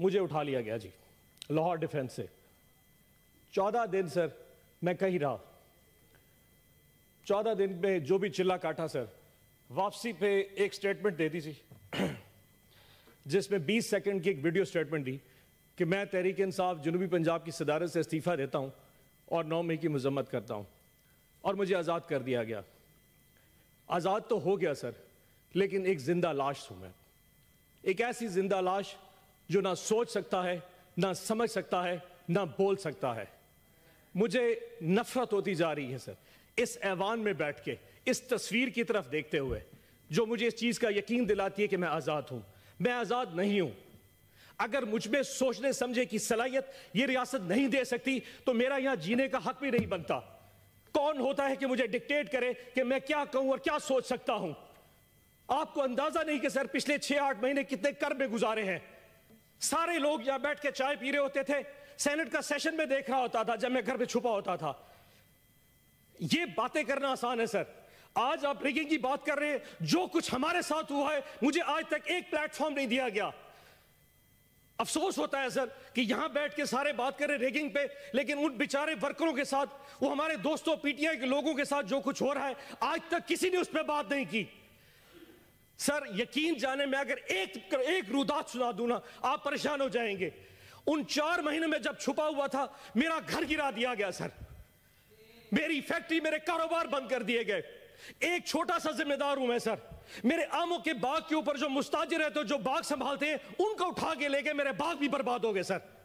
मुझे उठा लिया गया जी लाहौर डिफेंस से चौदह दिन सर मैं कहीं रहा चौदह दिन में जो भी चिल्ला काटा सर वापसी पे एक स्टेटमेंट दे दी थी जिसमें 20 सेकंड की एक वीडियो स्टेटमेंट दी कि मैं तहरीक इंसाफ जनूबी पंजाब की सदारत से इस्तीफ़ा देता हूँ और नौ मई की मजम्मत करता हूँ और मुझे आज़ाद कर दिया गया आज़ाद तो हो गया सर लेकिन एक ज़िंदा लाश हूँ मैं एक ऐसी ज़िंदा लाश जो ना सोच सकता है ना समझ सकता है ना बोल सकता है मुझे नफरत होती जा रही है सर इस ऐवान में बैठ के इस तस्वीर की तरफ देखते हुए जो मुझे इस चीज़ का यकीन दिलाती है कि मैं आज़ाद हूं मैं आज़ाद नहीं हूं अगर मुझ में सोचने समझे की सलाहियत यह रियासत नहीं दे सकती तो मेरा यहां जीने का हक भी नहीं बनता कौन होता है कि मुझे डिक्टेट करे कि मैं क्या कहूं और क्या सोच सकता हूं आपको अंदाजा नहीं कि सर पिछले छह आठ महीने कितने कर में गुजारे हैं सारे लोग यहां बैठ के चाय पी रहे होते थे सेनेट का सेशन में देख रहा होता था जब मैं घर पे छुपा होता था ये बातें करना आसान है सर आज आप रेगिंग की बात कर रहे हैं जो कुछ हमारे साथ हुआ है मुझे आज तक एक प्लेटफॉर्म नहीं दिया गया अफसोस होता है सर कि यहां बैठ के सारे बात कर रहे रेगिंग पे लेकिन उन बेचारे वर्करों के साथ वो हमारे दोस्तों पीटीआई के लोगों के साथ जो कुछ हो रहा है आज तक किसी ने उस पर बात नहीं की सर यकीन जाने में अगर एक एक रुदात सुना दू ना आप परेशान हो जाएंगे उन चार महीनों में जब छुपा हुआ था मेरा घर गिरा दिया गया सर मेरी फैक्ट्री मेरे कारोबार बंद कर दिए गए एक छोटा सा जिम्मेदार हूं मैं सर मेरे आमों के बाग के ऊपर जो मुस्ताजिर रहते तो जो बाग संभालते हैं उनका उठा के ले गए मेरे बाग भी बर्बाद हो गए सर